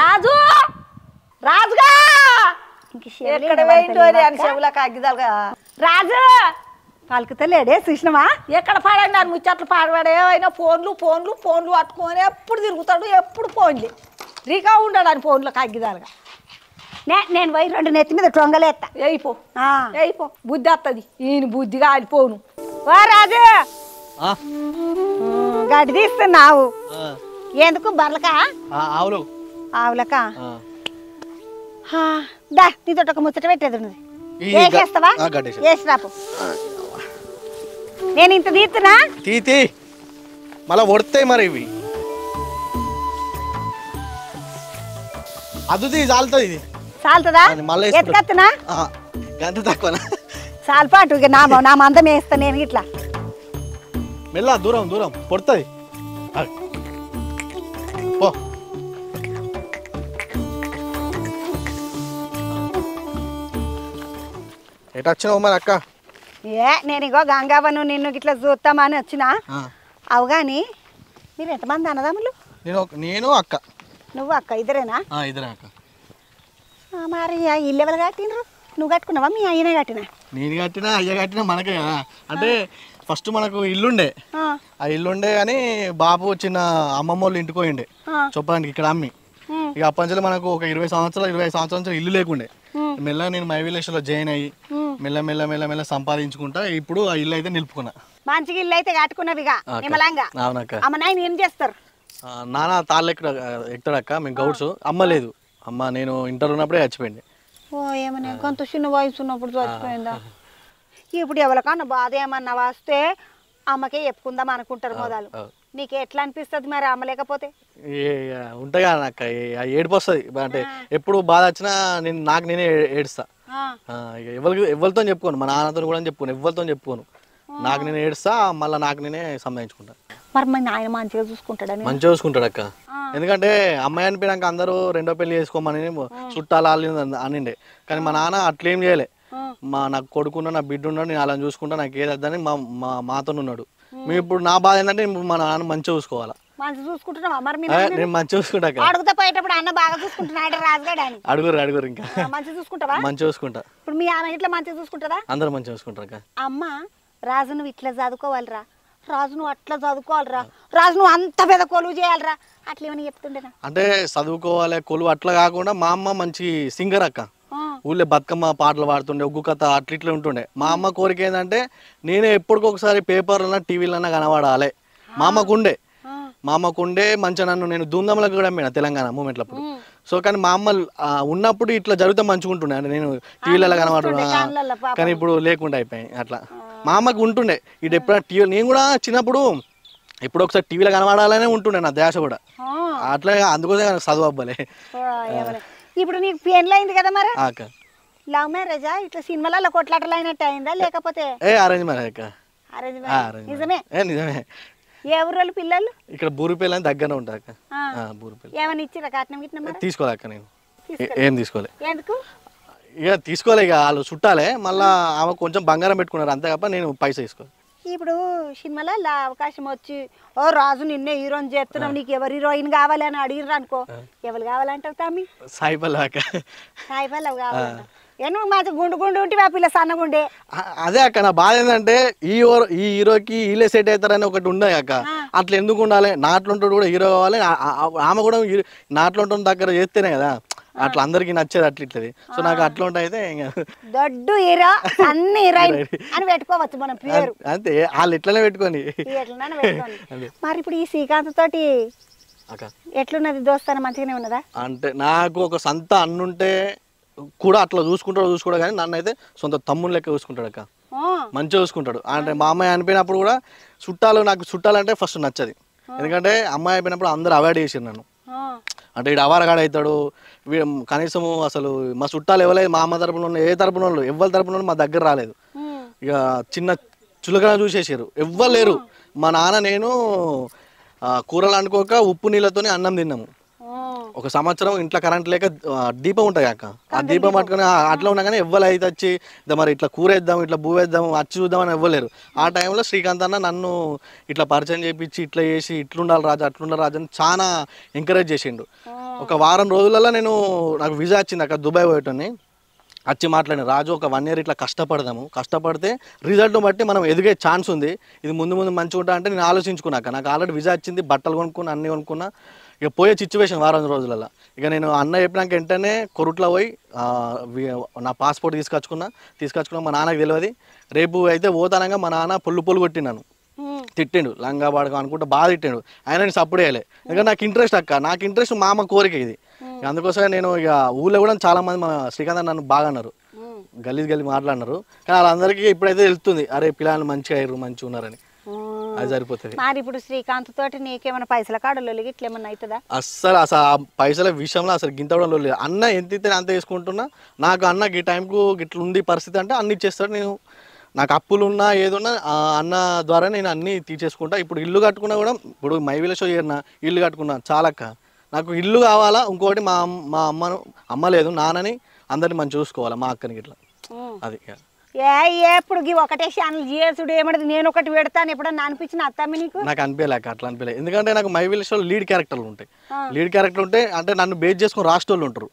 రాజు రాజుగా ఎక్కడ అని రాజు పలుకుతలేడే చూసినవా ఎక్కడ పాడండి అని ముచ్చట్లు పాడవాడే అయినా ఫోన్లు ఫోన్లు ఫోన్లు పట్టుకొని ఎప్పుడు తిరుగుతాడు ఎప్పుడు ఫోన్లు రీగా ఉండడు అని ఫోన్లు కాగిదాలుగా నే నేను వై రెండు నెత్తి మీద టొంగలేస్తా వేయిపో అయిపో బుద్ధి వస్తుంది ఈయన బుద్ధిగా ఆడిపోను ఓ రాజు ఆ, గడి తీస్తున్నావు ఎందుకు బర్లకా ఆవులు ఆవులకా దా నీతో ఒక ముచ్చట పెట్టేది నేను ఇంత తీస్తున్నా తీతి మళ్ళా ఒడతాయి మరి ఇవి అదుది చాలుతుంది ఇది చాలుతుందా నా నా మందం వేస్తా నేను ఇట్లా మెల్ల దూరం దూరం పడుతుంది ఎటు వచ్చినావు మరి అక్క ఏ నేను ఇగో గంగావను నిన్ను ఇట్లా అని వచ్చినా అవు గాని మీరు ఎంతమంది అన్నదమ్ములు నేను నేను అక్క నువ్వు అక్క ఇద్దరేనా ఇద్దరే అక్క మరి ఇల్లు ఎవరు కట్టినరు నువ్వు కట్టుకున్నావా మీ అయ్యనే కట్టినా నేను కట్టినా అయ్య కట్టినా మనకే అంటే ఫస్ట్ మనకు ఇల్లుండే ఆ ఇల్లుండే కానీ బాబు చిన్న అమ్మమ్మ వాళ్ళు ఇంటికి పోయిండే చెప్పడానికి ఇక్కడ అమ్మి ఇక అప్పటి మనకు ఒక ఇరవై సంవత్సరాలు ఇరవై సంవత్సరాల ఇల్లు లేకుండే మెల్ల నేను మై విలేజ్ లో జాయిన్ అయ్యి మెల్ల మెల్ల మెల్ల మెల్ల సంపాదించుకుంటా ఇప్పుడు ఆ ఇల్లు అయితే నిలుపుకున్నా మంచిగా ఇల్లు అయితే కట్టుకున్నవిగా అవునక్క అమ్మ నాయన ఏం చేస్తారు నాన్న తాళ్ళు ఎక్కడ ఎక్కడక్క మేము గౌడ్స్ అమ్మ లేదు అమ్మ నేను ఇంటర్ ఉన్నప్పుడే చచ్చిపోయింది ఓ ఏమన్నా కొంత చిన్న వయసు ఉన్నప్పుడు చచ్చిపోయిందా ఇప్పుడు ఎవరికన్నా బాధ ఏమన్నా వస్తే అమ్మకే చెప్పుకుందాం అనుకుంటారు మొదలు నీకు ఎట్లా అనిపిస్తుంది మరి అమ్మ లేకపోతే ఉంటాయి కదా అక్క ఏడుపు వస్తుంది అంటే ఎప్పుడు బాధ వచ్చినా నేను నాకు నేనే ఏడుస్తా ఎవరికి ఎవరితో చెప్పుకోను మా నాన్నతో కూడా చెప్పుకోను ఎవరితో చెప్పుకోను నాకు నేను ఏడుస్తా మళ్ళీ నాకు నేనే సంబంధించుకుంటా మరి మన నాయన మంచిగా చూసుకుంటాడా మంచిగా చూసుకుంటాడు అక్క ఎందుకంటే అమ్మాయి అనిపోయినాక అందరూ రెండో పెళ్లి చేసుకోమని చుట్టాలు వాళ్ళు అనిండే కానీ మా నాన్న అట్లేం చేయలే మా నాకు కొడుకున్న నా బిడ్డ ఉన్నాడు నేను అలా చూసుకుంటా నాకు ఏదద్దని మా మాతో ఉన్నాడు మేము ఇప్పుడు నా బాధ ఏంటంటే ఇప్పుడు మా నాన్న మంచి చూసుకోవాలా మరి మంచిగా చూసుకుంటా అడుగుతా పోయేటప్పుడు అన్న బాగా అడుగురు అడుగురు ఇంకా చూసుకుంటావా ఇప్పుడు మీ ఇట్లా మంచిగా అందరు మంచిగా చూసుకుంటారు అమ్మ రాజు నువ్వు ఇట్లా చదువుకోవాలిరా రాజు నువ్వు అట్లా చదువుకోవాలిరా రాజు నువ్వు అంత పెద్ద కొలువు చేయాలరా అట్లా ఏమైనా చెప్తుండే అంటే చదువుకోవాలి కొలువు అట్లా కాకుండా మా అమ్మ మంచి సింగర్ అక్క ఊళ్ళో బతుకమ్మ పాటలు పాడుతుండే ఉగ్గు కథ అట్లా ఉంటుండే మా అమ్మ కోరిక ఏంటంటే నేనే ఎప్పటికొకసారి పేపర్లన్నా టీవీలన్నా కనబడాలి మా అమ్మకుండే మా అమ్మకుండే మంచిగా నన్ను నేను దూందమ్మలకు కూడా అమ్మిన తెలంగాణ మూమెంట్ అప్పుడు సో కానీ మా అమ్మ ఉన్నప్పుడు ఇట్లా జరిగితే మంచుకుంటుండే అంటే నేను టీవీలలో కనబడుతున్నా కానీ ఇప్పుడు లేకుండా అయిపోయాయి అట్లా మా అమ్మకు ఉంటుండే ఇటు ఎప్పుడైనా టీవీ నేను కూడా చిన్నప్పుడు ఇప్పుడు ఒకసారి టీవీలో కనబడాలనే ఉంటుండే నా దేశ కూడా అట్లా అందుకోసం చదువు అబ్బాలి ఇప్పుడు నీకు పెళ్ళి అయింది కదా మరి లవ్ మ్యారేజా ఇట్లా సినిమాలలో కొట్లాటలు అయినట్టు అయిందా లేకపోతే ఏ నిజమే ఏ నిజమే పిల్లలు ఇక్కడ బూరిపల్లి అని దగ్గరనే ఉంటుంది అక్క బూరిపల్లి ఏమైనా ఇచ్చిరా కట్నం గిట్నం తీసుకోలే అక్క నేను ఏం తీసుకోలే ఎందుకు ఇక తీసుకోలే ఇక వాళ్ళు చుట్టాలే మళ్ళీ ఆమె కొంచెం బంగారం పెట్టుకున్నారు అంతే తప్ప నేను పైసా తీసుకోవాలి ఇప్పుడు సినిమాలో ఇలా అవకాశం వచ్చి ఓ రాజు నిన్నే హీరోయిన్ చేస్తున్నావు నీకు ఎవరు హీరోయిన్ అని అడిగిర్రు అనుకో ఎవరు కావాలంటావు తమ్మి సాయి పల్లవాక సాయి పల్లవి కావాలంట ఏను మాది గుండు గుండు ఉంటే పిల్ల సన్నగుండే అదే అక్క నా బాధ ఏంటంటే ఈ ఈ హీరోకి వీళ్ళే సెట్ అవుతారని ఒకటి ఉండే అక్క అట్లా ఎందుకు ఉండాలి నాట్లో కూడా హీరో కావాలి ఆమె కూడా నాట్లో దగ్గర చేస్తేనే కదా అట్లా అందరికి నచ్చేది అట్లా ఇట్లది సో నాకు అట్లా ఉంటాయితే దొడ్డు హీరో అన్ని హీరోయిన్ అని పెట్టుకోవచ్చు మనం పేరు అంతే వాళ్ళు ఇట్లనే పెట్టుకొని మరి ఇప్పుడు ఈ శ్రీకాంత్ తోటి ఎట్లున్నది దోస్తాను మంచిగానే ఉన్నదా అంటే నాకు ఒక సంత అన్నుంటే కూడా అట్లా చూసుకుంటాడు చూసుకోడు కానీ నన్ను అయితే సొంత తమ్ముని లెక్క చూసుకుంటాడు అక్క మంచిగా చూసుకుంటాడు అంటే మా అమ్మాయి అనిపోయినప్పుడు కూడా చుట్టాలు నాకు చుట్టాలంటే ఫస్ట్ నచ్చది ఎందుకంటే అమ్మాయి అయిపోయినప్పుడు అందరు అవాయిడ్ చేసారు నన్ను అంటే వీడు అవారగాడు అవుతాడు కనీసము అసలు మా చుట్టాలు ఎవరైతే మా అమ్మ తరపున ఏ తరపున వాళ్ళు ఎవరి తరపున మా దగ్గర రాలేదు ఇక చిన్న చులకన చూసేసారు ఎవ్వరు లేరు మా నాన్న నేను కూరలు అనుకోక ఉప్పు నీళ్ళతోనే అన్నం తిన్నాము ఒక సంవత్సరం ఇంట్లో కరెంట్ లేక దీపం ఉంటాయి అక్క ఆ దీపం పట్టుకుని అట్లా కానీ ఎవ్వరు అయితే వచ్చి మరి ఇట్లా కూరేద్దాం ఇట్లా భూవేద్దాం అచ్చి చూద్దాం అని ఇవ్వలేరు ఆ టైంలో శ్రీకాంత్ అన్న నన్ను ఇట్లా పరిచయం చేయించి ఇట్లా చేసి ఇట్లుండాలి రాజు అట్లుండాలి రాజు అని చాలా ఎంకరేజ్ చేసిండు ఒక వారం రోజులలో నేను నాకు విజా వచ్చింది అక్క దుబాయ్ పోయేటోని వచ్చి మాట్లాడిన రాజు ఒక వన్ ఇయర్ ఇట్లా కష్టపడదాము కష్టపడితే రిజల్ట్ బట్టి మనం ఎదిగే ఛాన్స్ ఉంది ఇది ముందు ముందు మంచిగా ఉంటా అంటే నేను ఆలోచించుకున్నాక నాకు ఆల్రెడీ విజా వచ్చింది బట్టలు కొనుక్కున్నా అన్నీ కొనుక్కున్నా ఇక పోయే సిచ్యువేషన్ వారం రోజులలో ఇక నేను అన్న చెప్పినాక వెంటనే కొరుట్లో పోయి నా పాస్పోర్ట్ తీసుకొచ్చుకున్నా తీసుకొచ్చుకున్నా మా నాన్నకి తెలియదు రేపు అయితే పోతానంగా మా నాన్న పొల్లు పొల్లు కొట్టినాను తిట్టిండు లంగా పడకం అనుకుంటే బాగా తిట్టిండు ఆయన నేను సపోర్ట్ చేయలే ఎందుకంటే నాకు ఇంట్రెస్ట్ అక్క నాకు ఇంట్రెస్ట్ మా అమ్మ కోరిక ఇది అందుకోసమే నేను ఇక ఊళ్ళో కూడా చాలా మంది మా శ్రీకాంత్ నన్ను బాగా అన్నారు గలీజ్ గల్లీ మాట్లాడినారు కానీ వాళ్ళందరికీ ఇప్పుడైతే వెళ్తుంది అరే పిల్లలు మంచిగా అయ్యారు మంచిగా ఉన్నారని అది సరిపోతుంది మరి ఇప్పుడు శ్రీకాంత్ తోటి నీకేమైనా పైసల కాడలు ఇట్లా అవుతుందా అస్సలు అసలు ఆ పైసల విషయంలో అసలు గింతవడంలో లేదు అన్న ఎంత ఇస్తే అంత వేసుకుంటున్నా నాకు అన్న ఈ టైంకు గిట్ల ఉంది పరిస్థితి అంటే అన్ని ఇచ్చేస్తాడు నేను నాకు అప్పులు ఉన్నా ఏదున్నా అన్న ద్వారా నేను అన్ని తీసేసుకుంటా ఇప్పుడు ఇల్లు కట్టుకున్నా కూడా ఇప్పుడు మైవిల షో చేరిన ఇల్లు కట్టుకున్నా చాలక్క నాకు ఇల్లు కావాలా ఇంకోటి మా మా అమ్మను అమ్మ లేదు నాన్నని అందరిని మనం చూసుకోవాలి మా అక్కని ఇట్లా అది ఏ ఎప్పుడు గీ ఒకటే ఛానల్ చేసుడు ఏమంటది నేను ఒకటి పెడతాను ఎప్పుడన్నా అనిపించిన అత్తమ్మ నీకు నాకు అనిపించలేక అట్లా అనిపించలేదు ఎందుకంటే నాకు మై విలేజ్ లో లీడ్ క్యారెక్టర్లు ఉంటాయి లీడ్ క్యారెక్టర్ ఉంటే అంటే నన్ను బేస్ చేసుకుని రాష్ట్రాలు ఉంటారు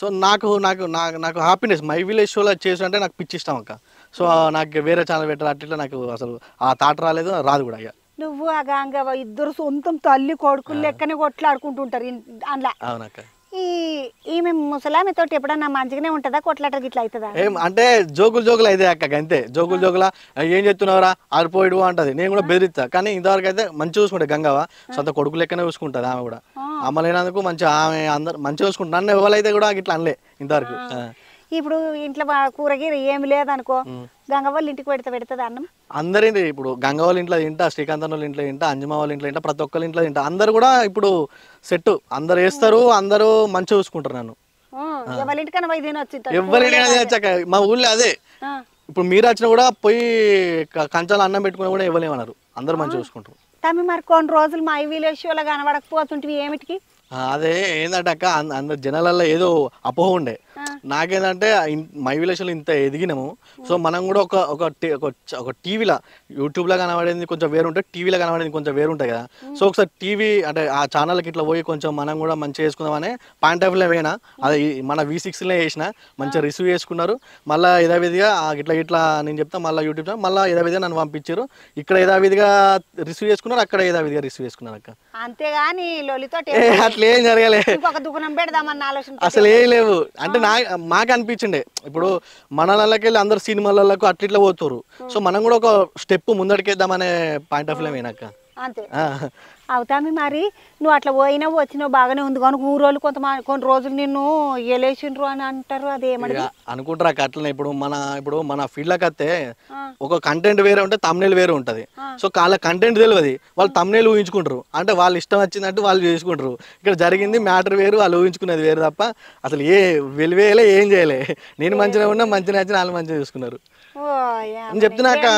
సో నాకు నాకు నాకు హ్యాపీనెస్ మై విలేజ్ షోలో చేసి అంటే నాకు పిచ్చి ఇష్టం అక్క సో నాకు వేరే ఛానల్ పెట్టాలి అట్లా నాకు అసలు ఆ తాట రాలేదు రాదు కూడా అయ్యా నువ్వు అగా ఇద్దరు సొంతం తల్లి కొడుకులు లెక్కనే కొట్లాడుకుంటుంటారు అందులో అవునక్క ఈ ఈమె తోటి ఎప్పుడన్నా మంచిగానే ఉంటుందా కొట్లాటలు గిట్లా అవుతుందా ఏం అంటే జోకులు జోకులు అయితే అక్క అంతే జోకులు జోకుల ఏం చెప్తున్నావురా ఆరిపోయిడు అంటది నేను కూడా బెదిరిస్తా కానీ ఇంతవరకు అయితే మంచి చూసుకుంటే గంగవా సొంత కొడుకు లెక్కనే చూసుకుంటది ఆమె కూడా అమ్మలేనందుకు మంచి ఆమె అందరు మంచిగా చూసుకుంటా నన్ను ఎవరైతే కూడా ఇట్లా అనలే ఇంతవరకు ఇప్పుడు ఇంట్లో కూరగీర ఏమి లేదనుకో గంగవాళ్ళు ఇంటికి పెడితే పెడుతుంది అన్నం అందరింటి ఇప్పుడు గంగవాళ్ళ ఇంట్లో తింటా శ్రీకాంత్ వాళ్ళ ఇంట్లో తింటా అంజమా వాళ్ళ ఇంట్లో తింటా ప్రతి ఒక్కరి ఇంట్లో తింటా అందరు కూడా ఇప్పుడు సెట్ అందరు వేస్తారు అందరూ మంచిగా చూసుకుంటారు నన్ను మా ఊళ్ళో అదే ఇప్పుడు మీరు వచ్చినా కూడా పోయి కంచాలు అన్నం పెట్టుకుని కూడా ఇవ్వలేమన్నారు అందరు మంచిగా చూసుకుంటారు తమ్మి మరి కొన్ని రోజులు మా విలేజ్ వాళ్ళ కనబడకపోతుంటివి ఏమిటికి అదే ఏంటంటే అక్క అందరు జనాలలో ఏదో అపోహ ఉండే నాకేంటంటే మై లో ఇంత ఎదిగినాము సో మనం కూడా ఒక ఒక ఒక టీవీలో లా కనబడేది కొంచెం వేరు ఉంటాయి టీవీలో కనబడింది కొంచెం వేరు ఉంటాయి కదా సో ఒకసారి టీవీ అంటే ఆ ఛానల్కి ఇట్లా పోయి కొంచెం మనం కూడా మంచిగా చేసుకుందామని పాయింట్ ఆఫ్ లో పోయినా అది మన వి లో వేసిన మంచిగా రిసీవ్ చేసుకున్నారు మళ్ళీ యథావిధిగా ఇట్లా ఇట్లా నేను చెప్తా మళ్ళీ యూట్యూబ్ మళ్ళీ యథావిధిగా నన్ను పంపించారు ఇక్కడ యథావిధిగా రిసీవ్ చేసుకున్నారు అక్కడ యథావిధిగా రిసీవ్ చేసుకున్నారు అక్క అంతేగాని అట్లా ఏం జరగలేదు అసలు ఏం లేవు అంటే నా మాకు అనిపించిండే ఇప్పుడు మన వెళ్ళి అందరు సినిమాలకు అట్లా పోతురు సో మనం కూడా ఒక స్టెప్ ముందడికేద్దామనే పాయింట్ ఆఫ్ వ్యూ అయినాక అంతే అవుతామి మరి నువ్వు అట్లా పోయినా వచ్చినావు బాగానే ఉంది కానీ ఊరోళ్ళు కొంత కొన్ని రోజులు నిన్ను ఎలేసిండ్రు అని అంటారు అది ఏమడి అనుకుంటారు అక్క అట్లనే ఇప్పుడు మన ఇప్పుడు మన ఫీల్డ్లోకి వస్తే ఒక కంటెంట్ వేరే ఉంటే తమ్నేలు వేరే ఉంటుంది సో వాళ్ళ కంటెంట్ తెలియదు వాళ్ళు తమ్నేలు ఊహించుకుంటారు అంటే వాళ్ళు ఇష్టం వచ్చిందంటే వాళ్ళు చేసుకుంటారు ఇక్కడ జరిగింది మ్యాటర్ వేరు వాళ్ళు ఊహించుకునేది వేరు తప్ప అసలు ఏ వెలివేయలే ఏం చేయలే నేను మంచిగా ఉన్నా మంచిగా నచ్చిన వాళ్ళు మంచిగా చూసుకున్నారు నేను చెప్తున్నాక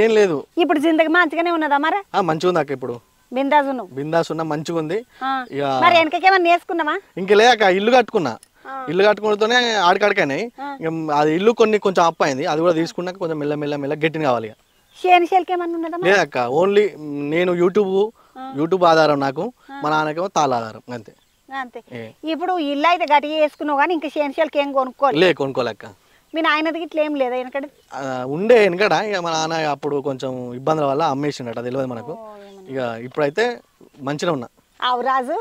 ఏం లేదు ఇప్పుడు జిందగీ మంచిగానే ఉన్నదా మరి మంచిగా ఉంది అక్క ఇప్పుడు బిందాస్ ఉన్నావు బిందాస్ ఉన్నా మంచిగా ఉంది మరి వెనకకేమన్నా వేసుకున్నావా ఇంకా అక్క ఇల్లు కట్టుకున్నా ఇల్లు కట్టుకుంటూనే ఆడికాడికైనాయి అది ఇల్లు కొన్ని కొంచెం అప్ అయింది అది కూడా తీసుకున్నాక కొంచెం మెల్ల మెల్ల మెల్ల గట్టిని కావాలి అక్క ఓన్లీ నేను యూట్యూబ్ యూట్యూబ్ ఆధారం నాకు మా నాన్నకేమో తాళ ఆధారం అంతే అంతే ఇప్పుడు ఇల్లు అయితే గట్టిగా వేసుకున్నావు కానీ ఇంకా శనిషాలకి ఏం కొనుక్కోలేదు కొనుక్కోలేక మీ నాయన ఇట్లా ఏం లేదా వెనకడ ఉండే వెనకడ ఇక మా నాన్న అప్పుడు కొంచెం ఇబ్బందుల వల్ల అమ్మేసిండట తెలియదు మనకు ఇక ఇప్పుడైతే మంచిగా ఉన్నా రాజు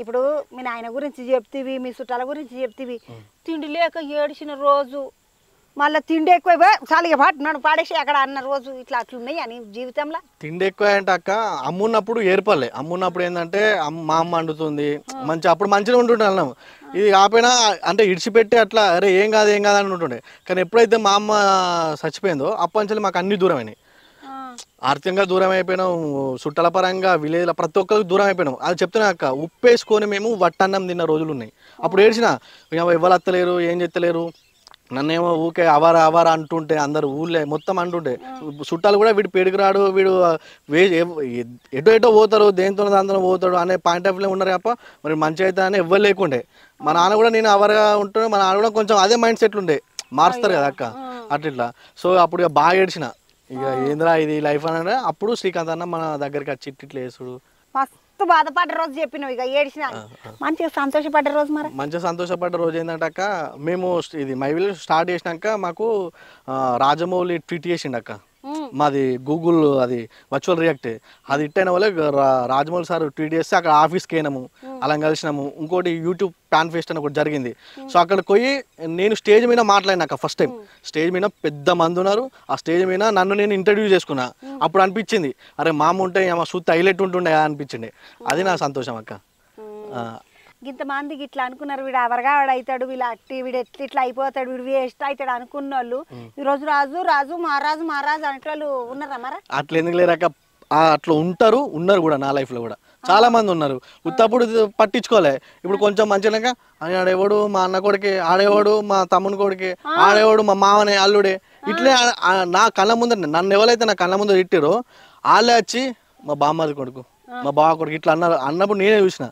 ఇప్పుడు మీ నాయన గురించి చెప్తీవి మీ చుట్టాల గురించి చెప్తీవి తిండి లేక ఏడిచిన రోజు మళ్ళీ తిండి ఎక్కువ చాలిగా పాటున్నాడు పాడేసి అక్కడ అన్న రోజు ఇట్లా అట్లున్నాయి అని జీవితంలో తిండి ఎక్కువ అంటే అక్క అమ్మున్నప్పుడు ఏర్పడలే అమ్మున్నప్పుడు ఏంటంటే మా అమ్మ వండుతుంది మంచి అప్పుడు మంచిగా ఉంటుండే ఇది కాకపోయినా అంటే ఇడిచిపెట్టి అట్లా అరే ఏం కాదు ఏం కాదు అని ఉంటుండే కానీ ఎప్పుడైతే మా అమ్మ చచ్చిపోయిందో అప్పటి నుంచి మాకు అన్ని దూరం అయినాయి ఆర్థికంగా దూరం అయిపోయినాం చుట్టాల పరంగా విలేజ్ల ప్రతి ఒక్కరికి దూరం అయిపోయినాం అది చెప్తున్నా అక్క ఉప్పేసుకొని మేము వట్టన్నం తిన్న రోజులు ఉన్నాయి అప్పుడు ఏడిచినా ఇవ్వాలి అత్తలేరు ఏం చెత్తలేరు నన్నేమో ఊకే అవార అవార అంటుంటే అందరు ఊళ్ళే మొత్తం అంటుంటే చుట్టాలు కూడా వీడు పెడుకురాడు వీడు వే ఎటో ఎటో పోతారు దేంతో దాంతో పోతాడు అనే పాయింట్ ఆఫ్ వ్యూ ఉన్నారు తప్ప మరి మంచి అయితే అని ఎవ్వరు లేకుండే మా నాన్న కూడా నేను అవర్గా ఉంటాను మా నాన్న కూడా కొంచెం అదే మైండ్ సెట్ ఉండే మారుస్తారు కదా అక్క అట్లా సో అప్పుడు ఇక బాగా ఏడ్చిన ఇక ఏంద్రా ఇది లైఫ్ అని అప్పుడు శ్రీకాంత్ అన్న మన దగ్గరికి వచ్చి ఇట్లా వేసుడు మస్తు బాధపడ్డ రోజు చెప్పినావు ఇక ఏడిచిన మంచిగా సంతోషపడ్డ రోజు మరి మంచిగా సంతోషపడ్డ రోజు ఏంటంటే మేము ఇది మైవిల్ స్టార్ట్ చేసినాక మాకు రాజమౌళి ట్వీట్ చేసిండక్క మాది గూగుల్ అది వర్చువల్ రియాక్ట్ అది ఇట్ అయిన వాళ్ళే రాజమౌళి సార్ ట్వీట్ చేస్తే అక్కడ ఆఫీస్కి అయినాము hmm. అలా కలిసినాము ఇంకోటి యూట్యూబ్ ప్యాన్ ఫెస్ట్ అని ఒకటి జరిగింది సో hmm. అక్కడ పోయి నేను స్టేజ్ మీద మాట్లాడినాక ఫస్ట్ టైం స్టేజ్ మీద పెద్ద మంది ఉన్నారు ఆ స్టేజ్ మీద నన్ను నేను ఇంటర్వ్యూ చేసుకున్నా hmm. అప్పుడు అనిపించింది అరే మామ ఉంటే మా సూత్ హైలైట్ ఉంటుండే అనిపించింది అది నా సంతోషం అక్క ఇంతమంది ఇట్లా అనుకున్నారు వీడు ఎవరిగా వాడు అవుతాడు వీళ్ళు అట్టి వీడు ఎట్లా ఇట్లా అయిపోతాడు వీడు వేస్ట్ అవుతాడు అనుకున్న వాళ్ళు ఈ రోజు రాజు రాజు మహారాజు మహారాజు అంటే వాళ్ళు ఉన్నారా మరా అట్లా ఎందుకు లేరాక అట్లా ఉంటారు ఉన్నారు కూడా నా లైఫ్ లో కూడా చాలా మంది ఉన్నారు ఉత్తప్పుడు పట్టించుకోలే ఇప్పుడు కొంచెం మంచిగా అని ఆడేవాడు మా అన్న కొడుకే ఆడేవాడు మా తమ్ముని కొడుకే ఆడేవాడు మా మామనే అల్లుడే ఇట్లే నా కళ్ళ ముందర నన్ను ఎవరైతే నా కళ్ళ ముందర ఇట్టారో వాళ్ళే వచ్చి మా బామ్మది కొడుకు మా బావ కొడుకు ఇట్లా అన్నారు అన్నప్పుడు నేనే చూసిన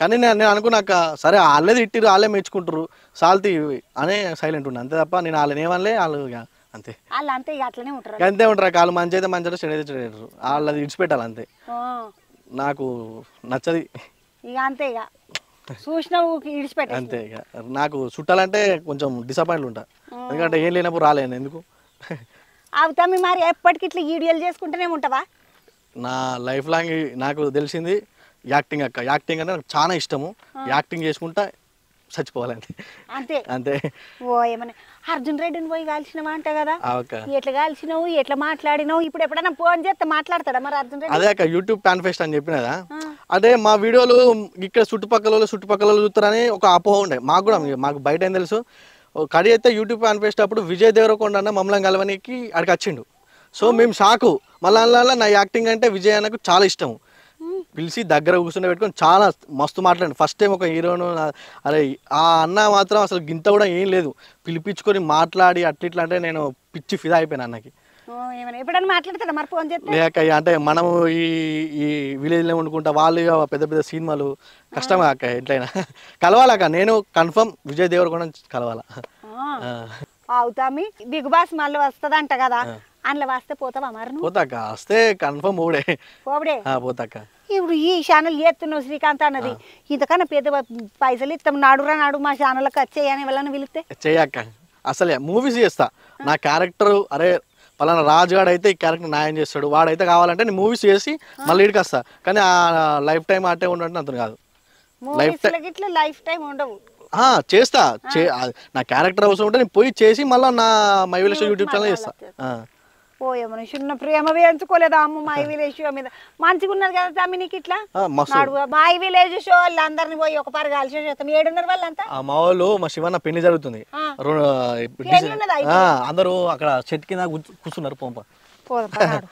కానీ నేను నేను అనుకున్నాక సరే వాళ్ళే తిట్టిరు వాళ్ళే మెచ్చుకుంటారు సాల్తి అనే సైలెంట్ ఉండే అంతే తప్ప నేను వాళ్ళని ఏమనలే వాళ్ళు అంతే అంతే ఉంటారు అంతే ఉంటారు వాళ్ళు మంచి అయితే మంచి చెడు అయితే చెడు వాళ్ళది ఇడిచిపెట్టాలి అంతే నాకు నచ్చది ఇక అంతే ఇక అంతే ఇక నాకు చుట్టాలంటే కొంచెం డిసప్పాయింట్ ఉంటా ఎందుకంటే ఏం లేనప్పుడు రాలేను ఎందుకు అవి తమ్మి మరి ఎప్పటికి ఇట్లా వీడియోలు చేసుకుంటూనే ఉంటావా నా లైఫ్ లాంగ్ నాకు తెలిసింది యాక్టింగ్ అక్క యాక్టింగ్ అంటే నాకు చాలా ఇష్టము యాక్టింగ్ చేసుకుంటా చచ్చిపోవాలండి అంతే అంతే ఓ ఏమన్నా అర్జున్ రెడ్డిని పోయి కాల్చినవా అంట కదా ఎట్లా కాల్చినావు ఎట్లా మాట్లాడినావు ఇప్పుడు ఎప్పుడైనా ఫోన్ చేస్తే మాట్లాడతాడా మరి అర్జున్ రెడ్డి అదే అక్క యూట్యూబ్ ప్యాన్ ఫెస్ట్ అని కదా అదే మా వీడియోలు ఇక్కడ చుట్టుపక్కల చుట్టుపక్కల చూస్తారని ఒక అపోహ ఉండే మాకు కూడా మాకు బయట ఏం తెలుసు కడి అయితే యూట్యూబ్ ప్యాన్ ఫెస్ట్ అప్పుడు విజయ్ దేవరకొండ అన్న మమ్మల్ని కలవనికి అక్కడికి వచ్చిండు సో మేము షాకు మళ్ళా నా యాక్టింగ్ అంటే విజయ్ అన్నకు చాలా ఇష్టం పిలిచి దగ్గర కూర్చుని పెట్టుకొని చాలా మస్తు మాట్లాడండి ఫస్ట్ టైం ఒక హీరోను అరే ఆ అన్న మాత్రం అసలు గింత కూడా ఏం లేదు పిలిపించుకొని మాట్లాడి అట్లా ఇట్లా అంటే నేను పిచ్చి ఫిదా అయిపోయాను అన్నకి మరి ఫోన్ లేక అంటే మనము ఈ ఈ విలేజ్లో వండుకుంటా వాళ్ళు పెద్ద పెద్ద సినిమాలు కష్టమే అక్క ఎట్లయినా కలవాలక్క నేను కన్ఫర్మ్ విజయ్ దేవరకొండ కలవాలా అవుతామి బిగ్ బాస్ మళ్ళీ వస్తుంది అంట కదా అందులో వస్తే పోతావా మరి పోతాక వస్తే కన్ఫర్మ్ పోడే పోతాక ఇప్పుడు ఈ ఛానల్ చేస్తున్నావు శ్రీకాంత్ అన్నది ఇంతకన్నా పెద్ద పైసలు ఇస్తాం నాడురా నాడు మా ఛానల్కి వచ్చేయని వెళ్ళని పిలిస్తే చేయక్క అసలే మూవీస్ చేస్తా నా క్యారెక్టర్ అరే పలానా రాజుగాడు అయితే ఈ క్యారెక్టర్ న్యాయం చేస్తాడు వాడైతే కావాలంటే నేను మూవీస్ చేసి మళ్ళీ ఇక్కడికి వస్తా కానీ ఆ లైఫ్ టైం అటే ఉండటం అతను కాదు లైఫ్ లైఫ్ టైం ఉండవు చేస్తా నా క్యారెక్టర్ అవసరం ఉంటే నేను పోయి చేసి మళ్ళీ నా మై విలేజ్ యూట్యూబ్ ఛానల్ చేస్తా మనిషి ఉన్న ప్రేమ పెంచుకోలేదా అమ్మ మై విలేజ్ షో మీద మంచిగా ఉన్నది కదా తమ్మి నీకు ఇట్లా నడువు మై విలేజ్ షో వాళ్ళు అందరిని పోయి ఒక పారు కలిసి చేస్తాం ఏడున్నర వాళ్ళంతా మా వాళ్ళు మా శివన్న పెళ్లి జరుగుతుంది అందరూ అక్కడ చెట్టు కింద కూర్చున్నారు పంప